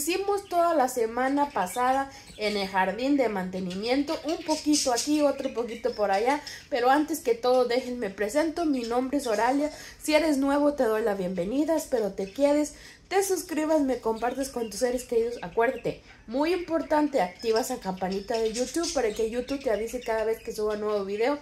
hicimos toda la semana pasada en el jardín de mantenimiento, un poquito aquí, otro poquito por allá, pero antes que todo déjenme presento, mi nombre es Oralia, si eres nuevo te doy la bienvenida, espero te quieres, te suscribas, me compartes con tus seres queridos. Acuérdate, muy importante, activas la campanita de YouTube para que YouTube te avise cada vez que suba un nuevo video.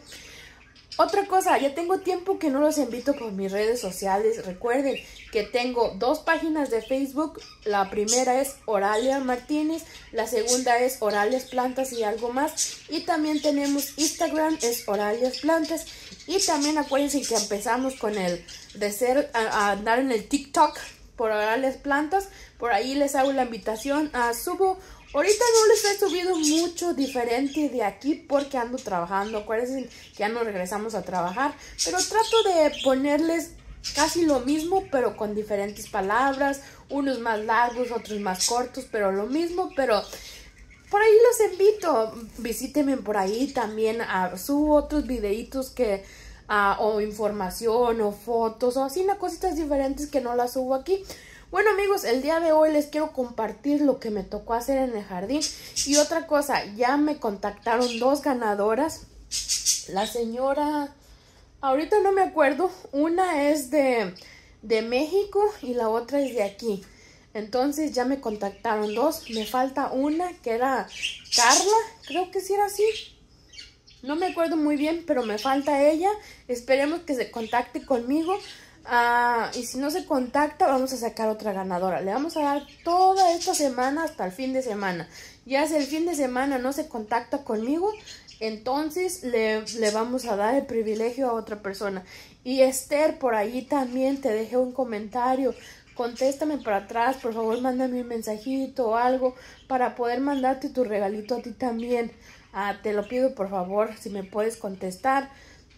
Otra cosa, ya tengo tiempo que no los invito por mis redes sociales. Recuerden que tengo dos páginas de Facebook. La primera es Oralia Martínez, la segunda es Orales Plantas y algo más. Y también tenemos Instagram, es Oralias Plantas. Y también acuérdense que empezamos con el de ser, a, andar en el TikTok por Orales Plantas. Por ahí les hago la invitación a subo Ahorita no les he subido mucho diferente de aquí porque ando trabajando. Acuérdense que ya nos regresamos a trabajar. Pero trato de ponerles casi lo mismo, pero con diferentes palabras. Unos más largos, otros más cortos, pero lo mismo. Pero por ahí los invito. Visítenme por ahí también. A, ah, subo otros videitos que... Ah, o información o fotos o así, cositas diferentes que no las subo aquí. Bueno amigos, el día de hoy les quiero compartir lo que me tocó hacer en el jardín. Y otra cosa, ya me contactaron dos ganadoras. La señora, ahorita no me acuerdo, una es de, de México y la otra es de aquí. Entonces ya me contactaron dos, me falta una que era Carla, creo que sí era así. No me acuerdo muy bien, pero me falta ella. Esperemos que se contacte conmigo Ah, y si no se contacta, vamos a sacar otra ganadora. Le vamos a dar toda esta semana hasta el fin de semana. Ya si el fin de semana no se contacta conmigo, entonces le, vamos a dar el privilegio a otra persona. Y Esther, por ahí también te dejé un comentario contéstame para atrás, por favor, mándame un mensajito o algo para poder mandarte tu regalito a ti también. Ah, te lo pido, por favor, si me puedes contestar.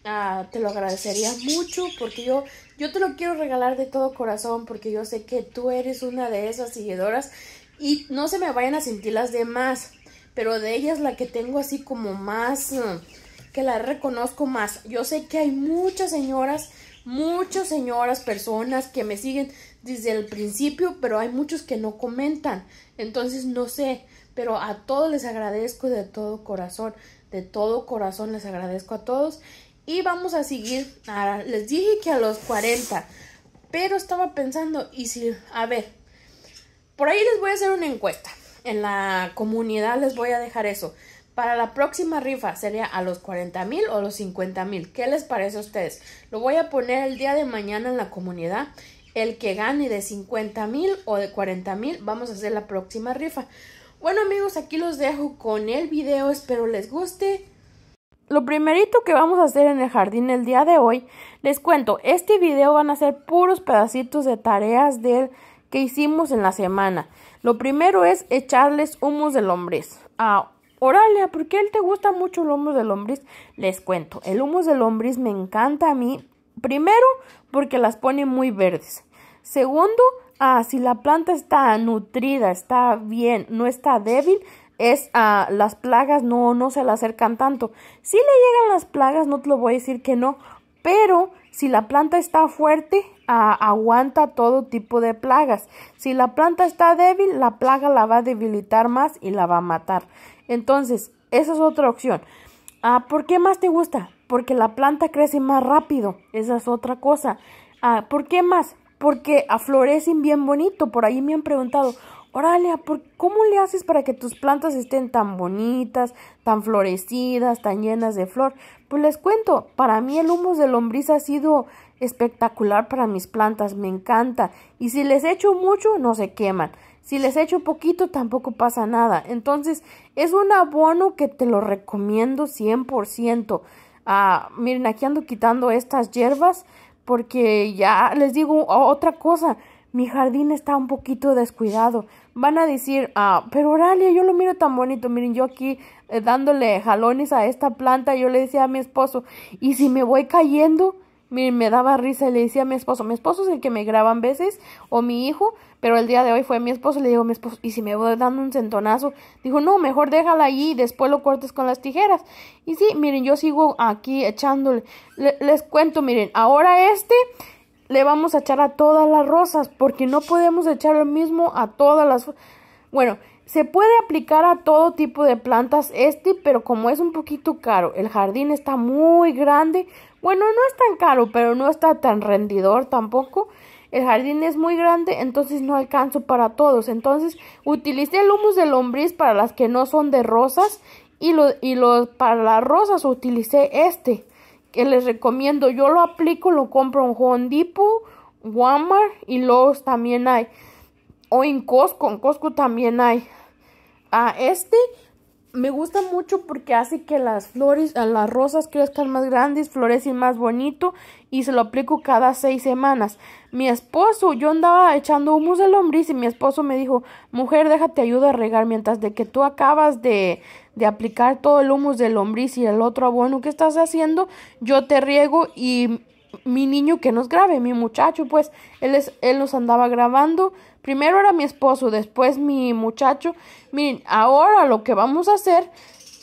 Ah, te lo agradecería mucho porque yo yo te lo quiero regalar de todo corazón porque yo sé que tú eres una de esas seguidoras y no se me vayan a sentir las demás, pero de ellas la que tengo así como más, eh, que la reconozco más. Yo sé que hay muchas señoras, muchas señoras, personas que me siguen desde el principio, pero hay muchos que no comentan. Entonces no sé, pero a todos les agradezco de todo corazón, de todo corazón les agradezco a todos y vamos a seguir. A, les dije que a los 40. Pero estaba pensando, y si, a ver, por ahí les voy a hacer una encuesta. En la comunidad les voy a dejar eso. Para la próxima rifa sería a los 40 mil o los 50 mil. ¿Qué les parece a ustedes? Lo voy a poner el día de mañana en la comunidad. El que gane de 50 mil o de 40 mil, vamos a hacer la próxima rifa. Bueno amigos, aquí los dejo con el video. Espero les guste. Lo primerito que vamos a hacer en el jardín el día de hoy, les cuento, este video van a ser puros pedacitos de tareas del que hicimos en la semana. Lo primero es echarles humus de lombriz. Ah, Oralia, ¿por qué él te gusta mucho el humus de lombriz? Les cuento, el humus de lombriz me encanta a mí. Primero, porque las pone muy verdes. Segundo, ah, si la planta está nutrida, está bien, no está débil, es a ah, las plagas no, no se le acercan tanto. Si le llegan las plagas, no te lo voy a decir que no, pero si la planta está fuerte, ah, aguanta todo tipo de plagas. Si la planta está débil, la plaga la va a debilitar más y la va a matar. Entonces, esa es otra opción. Ah, ¿Por qué más te gusta? Porque la planta crece más rápido. Esa es otra cosa. ¿Por qué más? Porque aflorecen bien bonito. Por ahí me han preguntado, Oralia, ¿por ¿cómo le haces para que tus plantas estén tan bonitas, tan florecidas, tan llenas de flor? Pues les cuento, para mí el humus de lombriz ha sido espectacular para mis plantas, me encanta. Y si les echo mucho, no se queman. Si les echo poquito, tampoco pasa nada. Entonces, es un abono que te lo recomiendo 100%. Ah, miren, aquí ando quitando estas hierbas porque ya les digo otra cosa mi jardín está un poquito descuidado. Van a decir, ah, pero Oralia, yo lo miro tan bonito. Miren, yo aquí eh, dándole jalones a esta planta, yo le decía a mi esposo, ¿y si me voy cayendo? Miren, me daba risa y le decía a mi esposo, mi esposo es el que me graban veces, o mi hijo, pero el día de hoy fue mi esposo, le digo a mi esposo, ¿y si me voy dando un centonazo? Dijo, no, mejor déjala ahí y después lo cortes con las tijeras. Y sí, miren, yo sigo aquí echándole, les cuento, miren, ahora este le vamos a echar a todas las rosas, porque no podemos echar lo mismo a todas las... Bueno, se puede aplicar a todo tipo de plantas este, pero como es un poquito caro, el jardín está muy grande, bueno, no es tan caro, pero no está tan rendidor tampoco. El jardín es muy grande, entonces no alcanzo para todos. Entonces utilicé el humus de lombriz para las que no son de rosas y, y los para las rosas utilicé este que les recomiendo. Yo lo aplico, lo compro en Home Depot, Walmart y Lowe's también hay. O en Costco, en Costco también hay. A este me gusta mucho porque hace que las flores, las rosas crezcan más grandes, florecen más bonito y se lo aplico cada seis semanas. Mi esposo, yo andaba echando humus de lombriz y mi esposo me dijo, mujer, déjate ayuda a regar mientras de que tú acabas de, de aplicar todo el humus de lombriz y el otro abono que estás haciendo, yo te riego y mi niño que nos grabe, mi muchacho, pues él, es, él nos andaba grabando Primero era mi esposo, después mi muchacho. Miren, ahora lo que vamos a hacer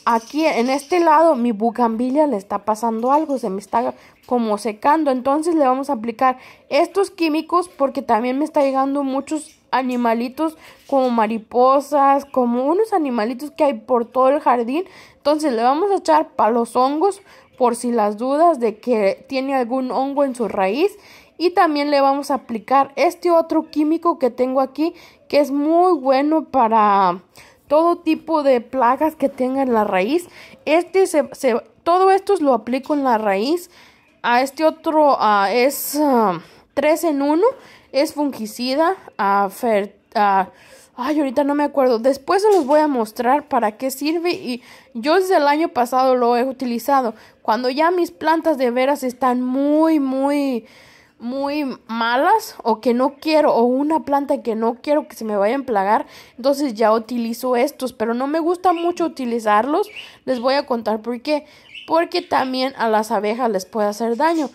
aquí en este lado, mi bugambilia le está pasando algo, se me está como secando. Entonces le vamos a aplicar estos químicos porque también me está llegando muchos animalitos como mariposas, como unos animalitos que hay por todo el jardín. Entonces le vamos a echar para los hongos por si las dudas de que tiene algún hongo en su raíz y también le vamos a aplicar este otro químico que tengo aquí que es muy bueno para todo tipo de plagas que tenga en la raíz. Este se, todo esto lo aplico en la raíz. A este otro es 3 ah, en 1, es fungicida, ay, ahorita no me acuerdo. Después se los voy a mostrar para qué sirve y yo desde el año pasado lo he utilizado. Cuando ya mis plantas de veras están muy, muy muy malas o que no quiero o una planta que no quiero que se me vaya a plagar entonces ya utilizo estos pero no me gusta mucho utilizarlos les voy a contar por qué porque también a las abejas les puede hacer daño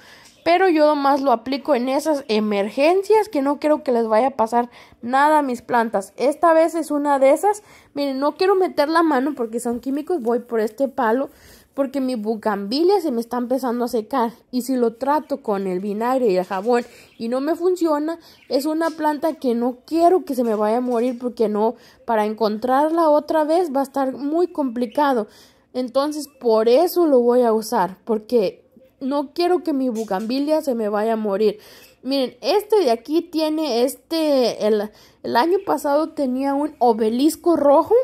pero yo más lo aplico en esas emergencias que no quiero que les vaya a pasar nada a mis plantas. Esta vez es una de esas. Miren, no quiero meter la mano porque son químicos. Voy por este palo porque mi bucambilia se me está empezando a secar y si lo trato con el vinagre y el jabón y no me funciona, es una planta que no quiero que se me vaya a morir porque no, para encontrarla otra vez va a estar muy complicado. Entonces por eso lo voy a usar, porque no quiero que mi bugambilia se me vaya a morir. Miren, este de aquí tiene este, el, el año pasado tenía un obelisco rojo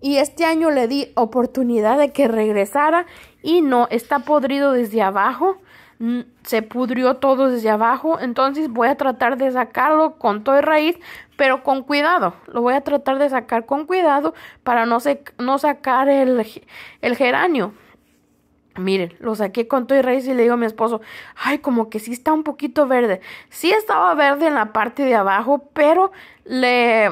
y este año le di oportunidad de que regresara y no, está podrido desde abajo. Mm, se pudrió todo desde abajo. Entonces voy a tratar de sacarlo con todo y raíz, pero con cuidado. Lo voy a tratar de sacar con cuidado para no, no sacar el, el geranio. Miren, lo saqué con todo y raíz y le digo a mi esposo, ay, como que sí está un poquito verde. Sí estaba verde en la parte de abajo, pero le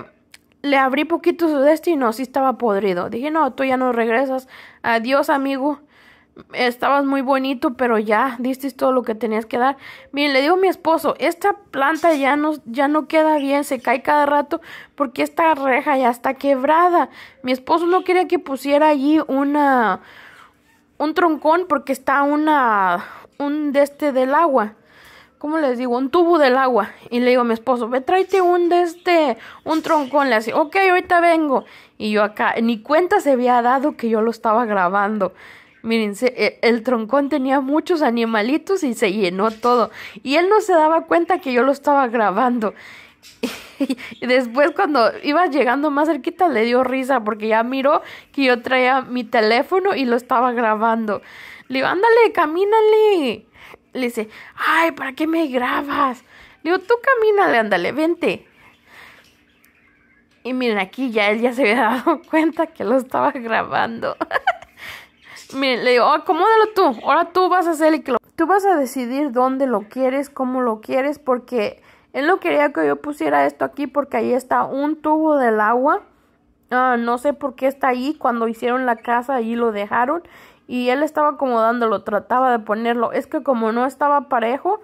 le abrí poquito su destino, este sí estaba podrido. Dije, no, tú ya no regresas. Adiós, amigo. Estabas muy bonito, pero ya diste todo lo que tenías que dar. Bien, le digo a mi esposo, esta planta ya no, ya no queda bien, se cae cada rato porque esta reja ya está quebrada. Mi esposo no quería que pusiera allí una un troncón porque está una un deste del agua. ¿cómo les digo? Un tubo del agua. Y le digo a mi esposo, me tráete un de este, un troncón. Le hace, ok, ahorita vengo. Y yo acá, ni cuenta se había dado que yo lo estaba grabando. Miren, e, el troncón tenía muchos animalitos y se llenó todo. Y él no se daba cuenta que yo lo estaba grabando. Y después cuando iba llegando más cerquita le dio risa porque ya miró que yo traía mi teléfono y lo estaba grabando. Le digo, ándale, camínale le dice, ay, ¿para qué me grabas? Le digo, tú camínale, ándale, vente. Y miren, aquí ya él ya se había dado cuenta que lo estaba grabando. miren, le digo, oh, acomódalo tú, ahora tú vas a hacer el que Tú vas a decidir dónde lo quieres, cómo lo quieres, porque él no quería que yo pusiera esto aquí porque ahí está un tubo del agua. Ah, no sé por qué está ahí. Cuando hicieron la casa, ahí lo dejaron y él estaba acomodándolo, trataba de ponerlo. Es que como no estaba parejo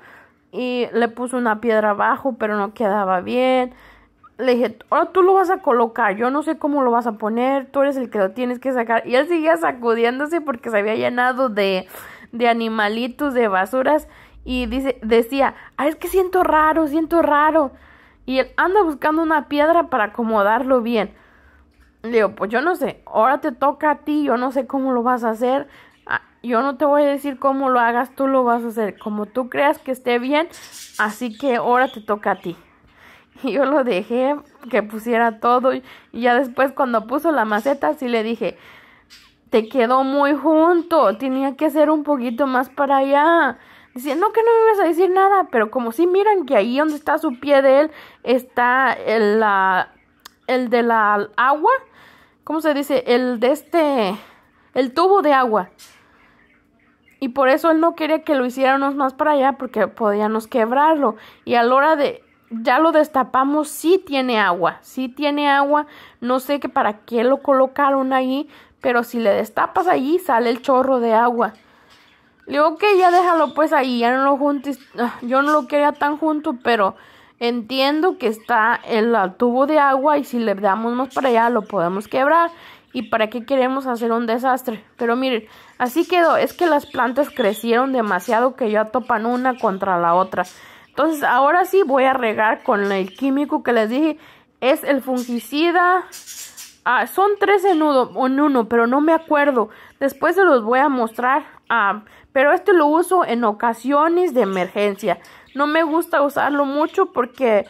y le puso una piedra abajo, pero no quedaba bien. Le dije, ahora oh, tú lo vas a colocar, yo no sé cómo lo vas a poner, tú eres el que lo tienes que sacar. Y él seguía sacudiéndose porque se había llenado de, animalitos, de basuras. Y dice, decía, ah, es que siento raro, siento raro. Y él anda buscando una piedra para acomodarlo bien. Le digo, pues yo no sé, ahora te toca a ti, yo no sé cómo lo vas a hacer. Ah, yo no te voy a decir cómo lo hagas, tú lo vas a hacer como tú creas que esté bien, así que ahora te toca a ti. Y yo lo dejé que pusiera todo y ya después cuando puso la maceta sí le dije, te quedó muy junto, tenía que ser un poquito más para allá. Dice, no, que no me vas a decir nada, pero como si sí miran que ahí donde está su pie de él está la, el de la agua, ¿cómo se dice? El de este, el tubo de agua. Y por eso él no quería que lo hiciéramos más para allá porque podíamos quebrarlo. Y a la hora de, ya lo destapamos, sí tiene agua, sí tiene agua. No sé que para qué lo colocaron ahí. pero si le destapas allí sale el chorro de agua. Le digo, ok, ya déjalo pues ahí, ya no lo juntes. Ah, yo no lo quería tan junto, pero Entiendo que está el tubo de agua y si le damos más para allá lo podemos quebrar. ¿Y para qué queremos hacer un desastre? Pero miren, así quedó. Es que las plantas crecieron demasiado que ya topan una contra la otra. Entonces ahora sí voy a regar con el químico que les dije. Es el fungicida. Ah, son tres en uno, en uno, pero no me acuerdo. Después se los voy a mostrar. Ah, pero este lo uso en ocasiones de emergencia no me gusta usarlo mucho porque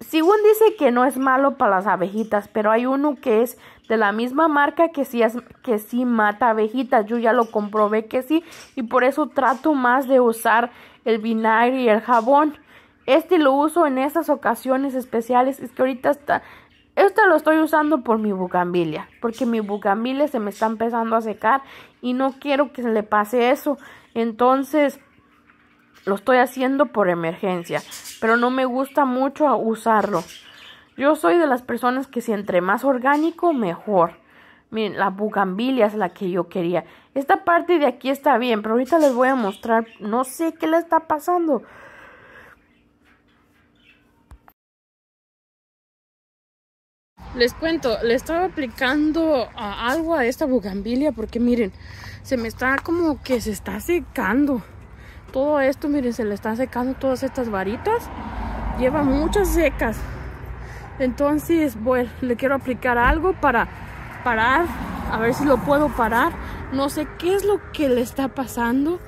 según dice que no es malo para las abejitas, pero hay uno que es de la misma marca que sí, es, que sí mata abejitas. Yo ya lo comprobé que sí y por eso trato más de usar el vinagre y el jabón. Este lo uso en esas ocasiones especiales. Es que ahorita está... Este lo estoy usando por mi bugambilia, porque mi bugambilia se me está empezando a secar y no quiero que se le pase eso. Entonces, lo estoy haciendo por emergencia, pero no me gusta mucho usarlo. Yo soy de las personas que si entre más orgánico, mejor. Miren, la bugambilia es la que yo quería. Esta parte de aquí está bien, pero ahorita les voy a mostrar. No sé qué le está pasando. Les cuento, le estaba aplicando algo a esta bugambilia porque miren, se me está como que se está secando todo esto, miren, se le están secando todas estas varitas. Lleva muchas secas. Entonces, bueno, le quiero aplicar algo para parar. A ver si lo puedo parar. No sé qué es lo que le está pasando.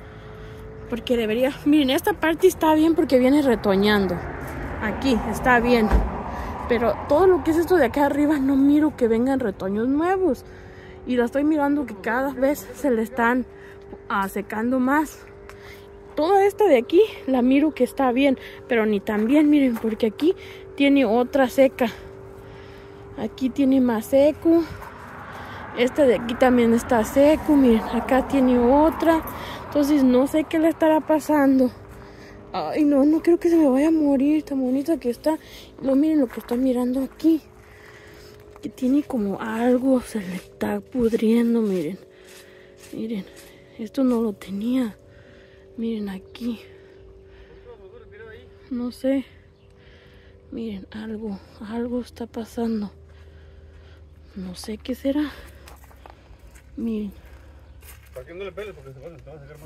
Porque debería... Miren, esta parte está bien porque viene retoñando. Aquí, está bien. Pero todo lo que es esto de acá arriba no miro que vengan retoños nuevos. Y la estoy mirando que cada vez se le están ah, secando más toda esta de aquí la miro que está bien, pero ni tan bien, miren, porque aquí tiene otra seca. Aquí tiene más seco. Esta de aquí también está seco, miren, acá tiene otra. Entonces no sé qué le estará pasando. Ay, no, no creo que se me vaya a morir, tan bonita que está. No, miren lo que está mirando aquí. Que tiene como algo, se le está pudriendo, miren. Miren, esto no lo tenía. Miren aquí. No sé. Miren, algo, algo está pasando. No sé qué será. Miren.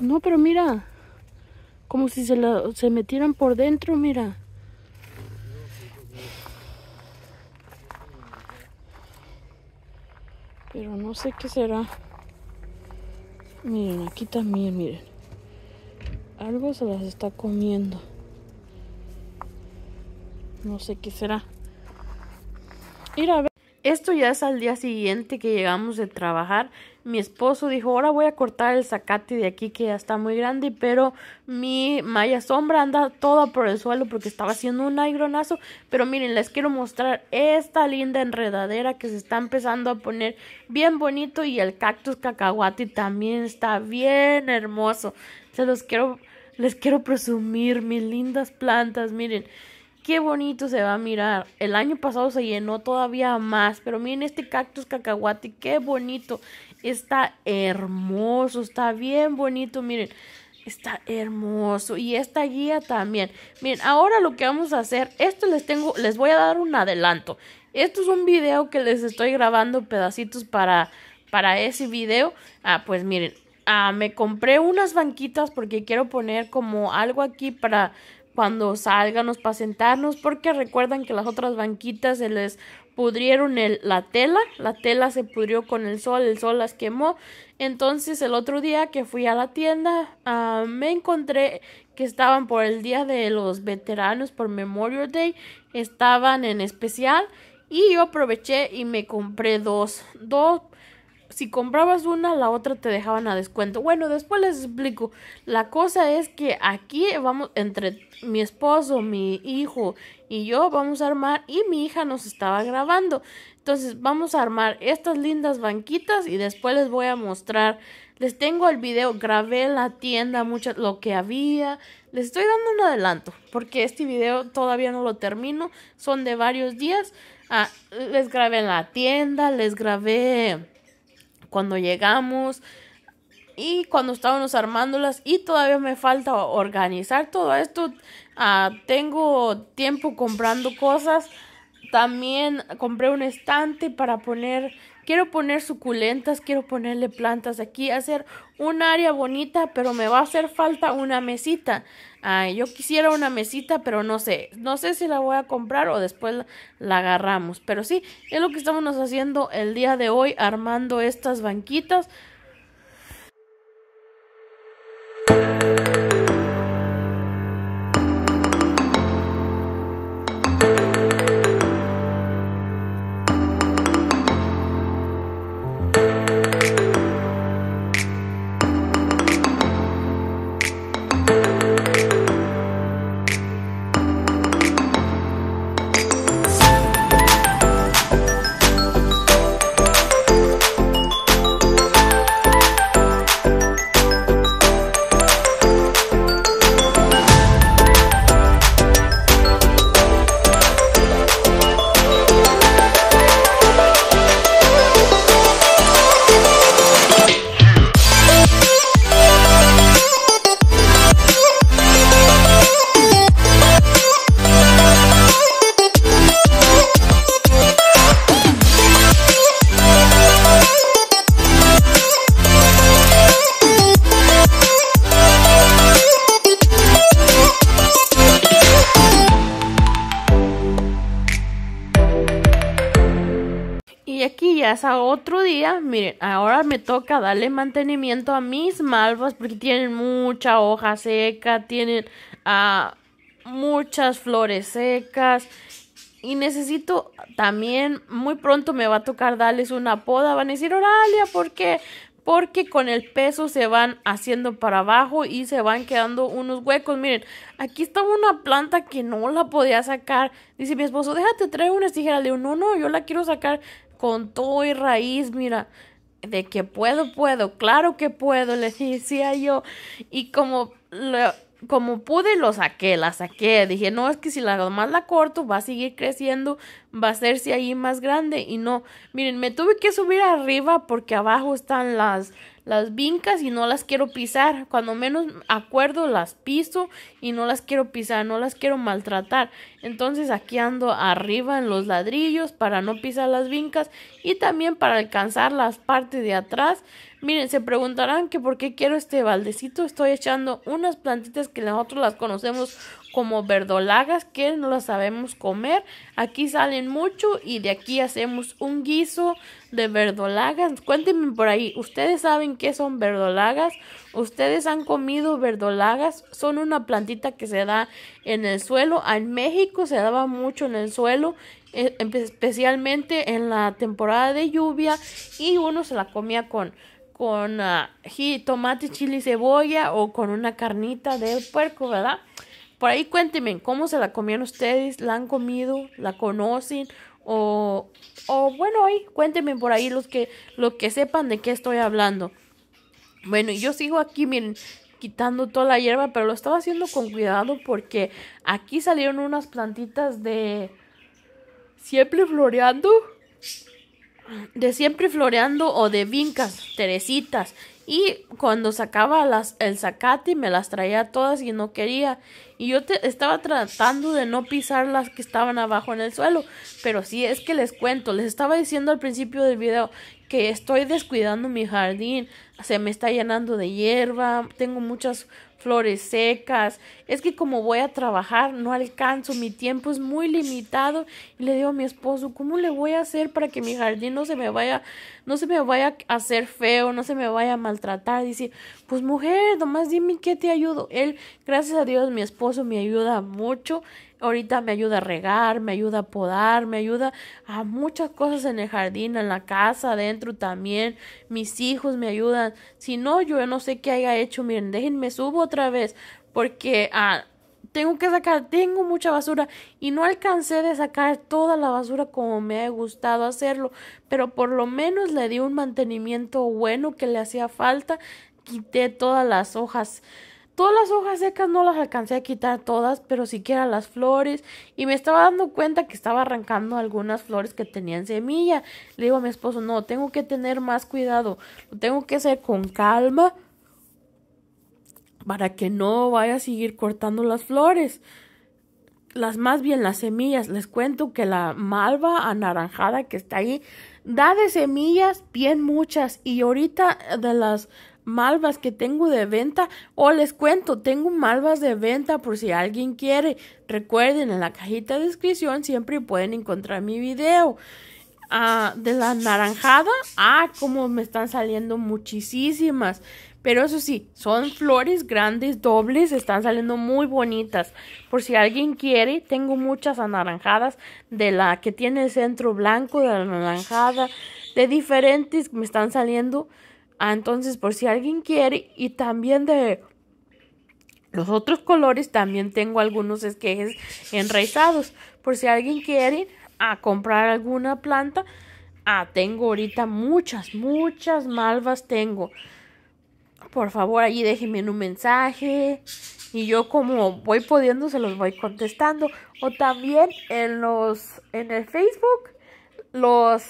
no No, pero mira. Como si se, la, se metieran por dentro, mira. Pero no sé qué será. Miren, aquí también, miren. Algo se las está comiendo. No sé qué será. Mira. a ver. Esto ya es al día siguiente que llegamos de trabajar. Mi esposo dijo, ahora voy a cortar el zacate de aquí que ya está muy grande, pero mi malla sombra anda toda por el suelo porque estaba haciendo un aigronazo. Pero miren, les quiero mostrar esta linda enredadera que se está empezando a poner bien bonito y el cactus cacahuate también está bien hermoso. Se los quiero les quiero presumir mis lindas plantas. Miren, qué bonito se va a mirar. El año pasado se llenó todavía más, pero miren este cactus cacahuate, qué bonito. Está hermoso, está bien bonito, miren. Está hermoso y esta guía también. Miren, ahora lo que vamos a hacer, esto les tengo, les voy a dar un adelanto. Esto es un video que les estoy grabando pedacitos para para ese video. Ah, pues miren, Ah, me compré unas banquitas porque quiero poner como algo aquí para cuando salgan para sentarnos porque recuerdan que las otras banquitas se les pudrieron la tela, la tela se pudrió con el sol, el sol las quemó. Entonces el otro día que fui a la tienda ah, me encontré que estaban por el día de los veteranos, por Memorial Day, estaban en especial y yo aproveché y me compré dos, dos si comprabas una, la otra te dejaban a descuento. Bueno, después les explico. La cosa es que aquí vamos, entre mi esposo, mi hijo y yo, vamos a armar, y mi hija nos estaba grabando. Entonces vamos a armar estas lindas banquitas y después les voy a mostrar. Les tengo el video, grabé la tienda lo que había. Les estoy dando un adelanto porque este video todavía no lo termino. Son de varios días. Ah, les grabé en la tienda, les grabé cuando llegamos y cuando estábamos armándolas y todavía me falta organizar todo esto. Ah, tengo tiempo comprando cosas. También compré un estante para poner Quiero poner suculentas, quiero ponerle plantas aquí, hacer un área bonita, pero me va a hacer falta una mesita. Ay, yo quisiera una mesita, pero no sé, no sé si la voy a comprar o después la agarramos. Pero sí, es lo que estamos haciendo el día de hoy, armando estas banquitas. miren, ahora me toca darle mantenimiento a mis malvas porque tienen mucha hoja seca, tienen ah, muchas flores secas y necesito también, muy pronto me va a tocar darles una poda, van a decir, Oralia, ¿por qué? Porque con el peso se van haciendo para abajo y se van quedando unos huecos. Miren, aquí está una planta que no la podía sacar. Dice mi esposo, déjate traer una tijeras. Le digo, no, no, yo la quiero sacar con todo y raíz, mira de que puedo, puedo, claro que puedo, le decía yo. Y como, como pude, lo saqué, la saqué. Dije, no, es que si la más la corto, va a seguir creciendo, va a hacerse ahí más grande. Y no, miren, me tuve que subir arriba porque abajo están las, las vincas y no las quiero pisar. Cuando menos acuerdo, las piso y no las quiero pisar, no las quiero maltratar. Entonces aquí ando arriba en los ladrillos para no pisar las vincas y también para alcanzar las partes de atrás. Miren, se preguntarán que por qué quiero este baldecito. Estoy echando unas plantitas que nosotros las conocemos como verdolagas que no las sabemos comer. Aquí salen mucho y de aquí hacemos un guiso de verdolagas. Cuéntenme por ahí, ¿ustedes saben qué son verdolagas? ¿Ustedes han comido verdolagas? Son una plantita que se da en el suelo en México se daba mucho en el suelo, e, especialmente en la temporada de lluvia y uno se la comía con con ah, tomate, chile, cebolla o con una carnita de puerco, ¿verdad? Por ahí cuéntenme cómo se la comían ustedes, la han comido, la conocen o, o bueno, ahí cuéntenme por ahí los que, los que sepan de qué estoy hablando. Bueno, yo sigo aquí, miren, quitando toda la hierba, pero lo estaba haciendo con cuidado porque aquí salieron unas plantitas de siempre floreando, de siempre floreando o de vincas, teresitas. Y cuando sacaba las, el zacate me las traía todas y no quería. Y yo estaba tratando de no pisar las que estaban abajo en el suelo. Pero sí, es que les cuento, les estaba diciendo al principio del video que estoy descuidando mi jardín, se me está llenando de hierba, tengo muchas flores secas, es que como voy a trabajar no alcanzo, mi tiempo es muy limitado y le digo a mi esposo, ¿cómo le voy a hacer para que mi jardín no se me vaya, no se me vaya a hacer feo, no se me vaya a maltratar? Dice, pues mujer, nomás dime qué te ayudo. Él, gracias a Dios, mi esposo me ayuda mucho Ahorita me ayuda a regar, me ayuda a podar, me ayuda a muchas cosas en el jardín, en la casa, adentro también. Mis hijos me ayudan. Si no, yo no sé qué haya hecho. Miren, déjenme subo otra vez porque ah, tengo que sacar, tengo mucha basura y no alcancé de sacar toda la basura como me ha gustado hacerlo, pero por lo menos le di un mantenimiento bueno que le hacía falta, quité todas las hojas Todas las hojas secas no las alcancé a quitar todas, pero siquiera las flores. Y me estaba dando cuenta que estaba arrancando algunas flores que tenían semilla. Le digo a mi esposo, no, tengo que tener más cuidado. Lo tengo que hacer con calma para que no vaya a seguir cortando las flores. Las más bien las semillas. Les cuento que la malva anaranjada que está ahí da de semillas bien muchas y ahorita de las malvas que tengo de venta. O les cuento, tengo malvas de venta por si alguien quiere. Recuerden, en la cajita de descripción siempre pueden encontrar mi video. Ah, de la naranjada, ah, como me están saliendo muchísimas. Pero eso sí, son flores grandes, dobles, están saliendo muy bonitas. Por si alguien quiere, tengo muchas anaranjadas de la que tiene el centro blanco, de la anaranjada, de diferentes, me están saliendo Ah, entonces, por si alguien quiere, y también de los otros colores, también tengo algunos esquejes enraizados. Por si alguien quiere a comprar alguna planta, ah, tengo ahorita muchas, muchas malvas tengo. Por favor, allí déjenme un mensaje y yo como voy pudiendo se los voy contestando o también en los en el Facebook los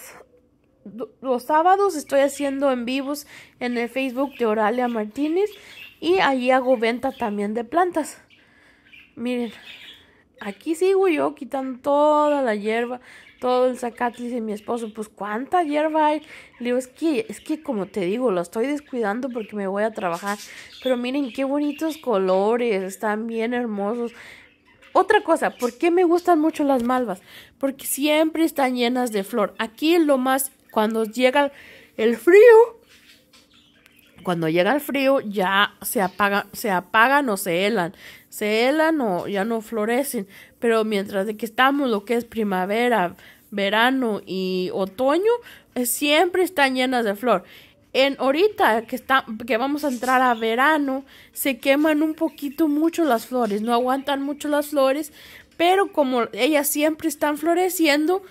los sábados estoy haciendo en vivos en el Facebook de Oralia Martínez y allí hago venta también de plantas. Miren, aquí sigo yo quitando toda la hierba, todo el zacate. Dice mi esposo, pues cuánta hierba hay. Le digo, es que, es que como te digo, lo estoy descuidando porque me voy a trabajar. Pero miren qué bonitos colores, están bien hermosos. Otra cosa, ¿por qué me gustan mucho las malvas? Porque siempre están llenas de flor. Aquí lo más cuando llega el frío, cuando llega el frío ya se apagan, se apagan o se helan, se helan o ya no florecen, pero mientras de que estamos lo que es primavera, verano y otoño, eh, siempre están llenas de flor. En ahorita que está, que vamos a entrar a verano, se queman un poquito mucho las flores, no aguantan mucho las flores, pero como ellas siempre están floreciendo,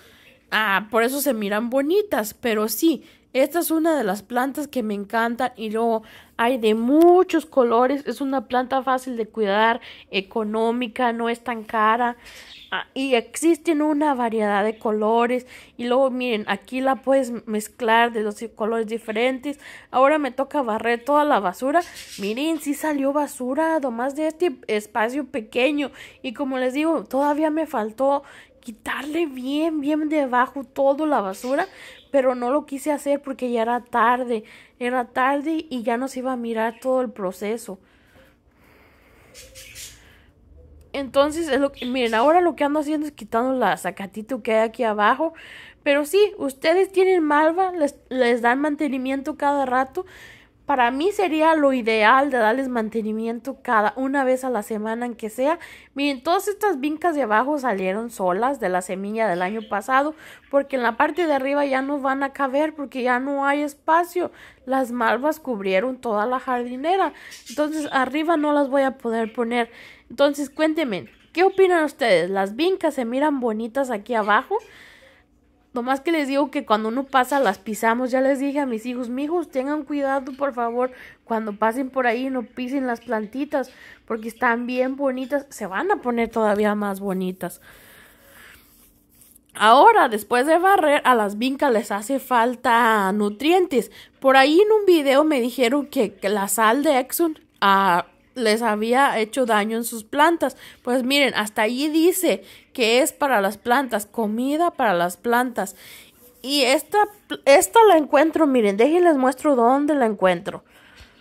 Ah, por eso se miran bonitas, pero sí, esta es una de las plantas que me encantan y luego hay de muchos colores. Es una planta fácil de cuidar, económica, no es tan cara. Ah, y existen una variedad de colores. Y luego miren, aquí la puedes mezclar de dos colores diferentes. Ahora me toca barrer toda la basura. Miren, sí salió basura, además de este espacio pequeño. Y como les digo, todavía me faltó quitarle bien, bien debajo todo la basura, pero no lo quise hacer porque ya era tarde, era tarde y ya nos iba a mirar todo el proceso. Entonces, es lo miren, ahora lo que ando haciendo es quitando la sacatito que hay aquí abajo. Pero sí, ustedes tienen malva, les, les dan mantenimiento cada rato para mí sería lo ideal de darles mantenimiento cada una vez a la semana, en que sea. Miren, todas estas vincas de abajo salieron solas de la semilla del año pasado, porque en la parte de arriba ya no van a caber, porque ya no hay espacio. Las malvas cubrieron toda la jardinera, entonces arriba no las voy a poder poner. Entonces, cuéntenme, ¿qué opinan ustedes? ¿Las vincas se miran bonitas aquí abajo? más que les digo que cuando uno pasa las pisamos. Ya les dije a mis hijos, mijos, tengan cuidado por favor. Cuando pasen por ahí no pisen las plantitas porque están bien bonitas. Se van a poner todavía más bonitas. Ahora, después de barrer, a las vincas les hace falta nutrientes. Por ahí en un video me dijeron que, la sal de Exxon ah, les había hecho daño en sus plantas. Pues miren, hasta allí dice que es para las plantas, comida para las plantas. Y esta, esta la encuentro, miren, déjenles muestro dónde la encuentro.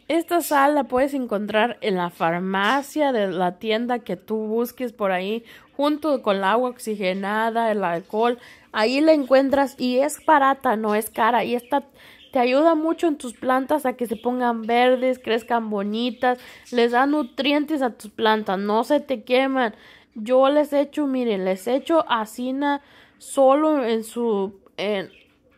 Esta sal la puedes encontrar en la farmacia de la tienda que tú busques por ahí, junto con el agua oxigenada, el alcohol. Ahí la encuentras y es barata, no es cara. Y esta te ayuda mucho en tus plantas a que se pongan verdes, crezcan bonitas, les da nutrientes a tus plantas, no se te queman. Yo les echo, miren, les echo acina solo en su en,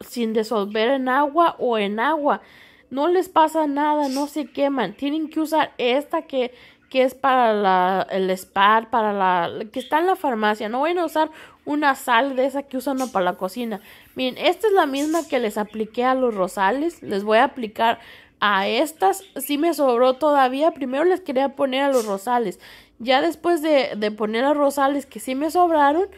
sin disolver en agua o en agua. No les pasa nada, no se queman. Tienen que usar esta que que es para la, el spa, para la, que está en la farmacia. No voy a usar una sal de esa que usan para la cocina. Miren, esta es la misma que les apliqué a los rosales. Les voy a aplicar a estas. si me sobró todavía. Primero les quería poner a los rosales. Ya después de, de poner a rosales que sí me sobraron,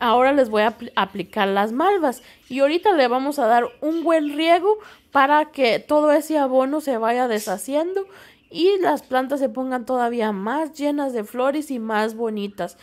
ahora les voy a aplicar las malvas. Y ahorita le vamos a dar un buen riego para que todo ese abono se vaya deshaciendo y las plantas se pongan todavía más llenas de flores y más bonitas.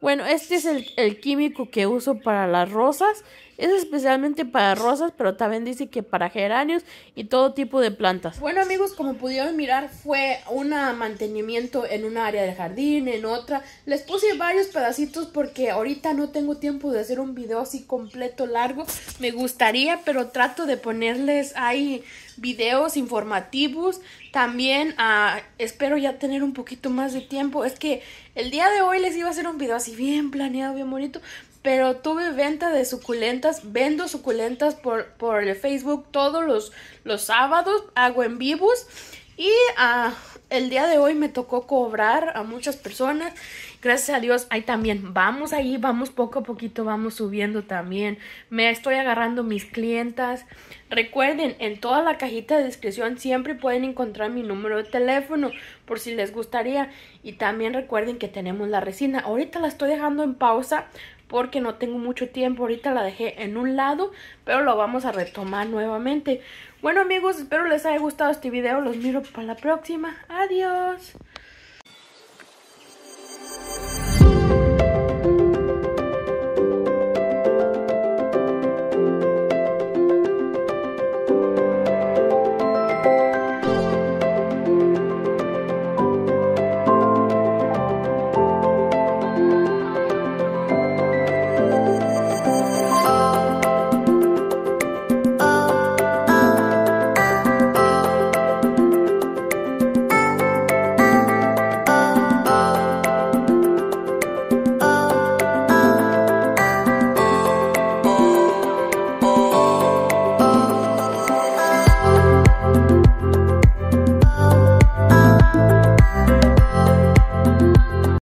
Bueno, este es el, químico que uso para las rosas. Es especialmente para rosas, pero también dice que para geranios y todo tipo de plantas. Bueno amigos, como pudieron mirar, fue un mantenimiento en un área de jardín, en otra. Les puse varios pedacitos porque ahorita no tengo tiempo de hacer un video así completo, largo. Me gustaría, pero trato de ponerles ahí videos informativos. También ah, espero ya tener un poquito más de tiempo. Es que el día de hoy les iba a hacer un video así bien planeado, bien bonito pero tuve venta de suculentas, vendo suculentas por, por el Facebook todos los, los sábados, hago en vivos y ah, el día de hoy me tocó cobrar a muchas personas. Gracias a Dios, ahí también vamos ahí, vamos poco a poquito, vamos subiendo también. Me estoy agarrando mis clientas. Recuerden, en toda la cajita de descripción siempre pueden encontrar mi número de teléfono por si les gustaría. Y también recuerden que tenemos la resina. Ahorita la estoy dejando en pausa porque no tengo mucho tiempo. Ahorita la dejé en un lado, pero lo vamos a retomar nuevamente. Bueno amigos, espero les haya gustado este video. Los miro para la próxima. Adiós.